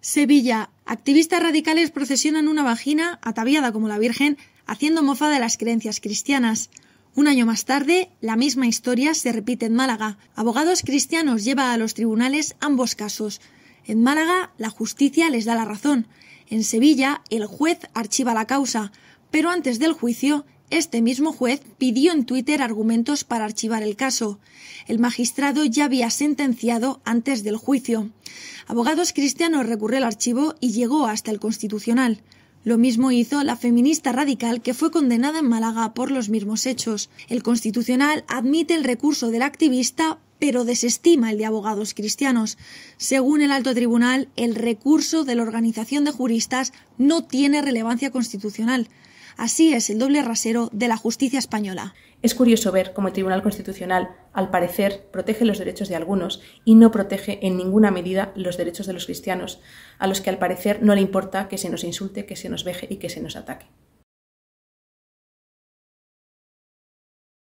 Sevilla. Activistas radicales procesionan una vagina ataviada como la Virgen, haciendo mofa de las creencias cristianas. Un año más tarde, la misma historia se repite en Málaga. Abogados cristianos llevan a los tribunales ambos casos. En Málaga, la justicia les da la razón. En Sevilla, el juez archiva la causa. Pero antes del juicio, este mismo juez pidió en Twitter argumentos para archivar el caso. El magistrado ya había sentenciado antes del juicio. Abogados Cristianos recurrió al archivo y llegó hasta el Constitucional. Lo mismo hizo la feminista radical que fue condenada en Málaga por los mismos hechos. El Constitucional admite el recurso del activista pero desestima el de abogados cristianos. Según el alto tribunal, el recurso de la organización de juristas no tiene relevancia constitucional. Así es el doble rasero de la justicia española. Es curioso ver cómo el Tribunal Constitucional, al parecer, protege los derechos de algunos y no protege en ninguna medida los derechos de los cristianos, a los que al parecer no le importa que se nos insulte, que se nos veje y que se nos ataque.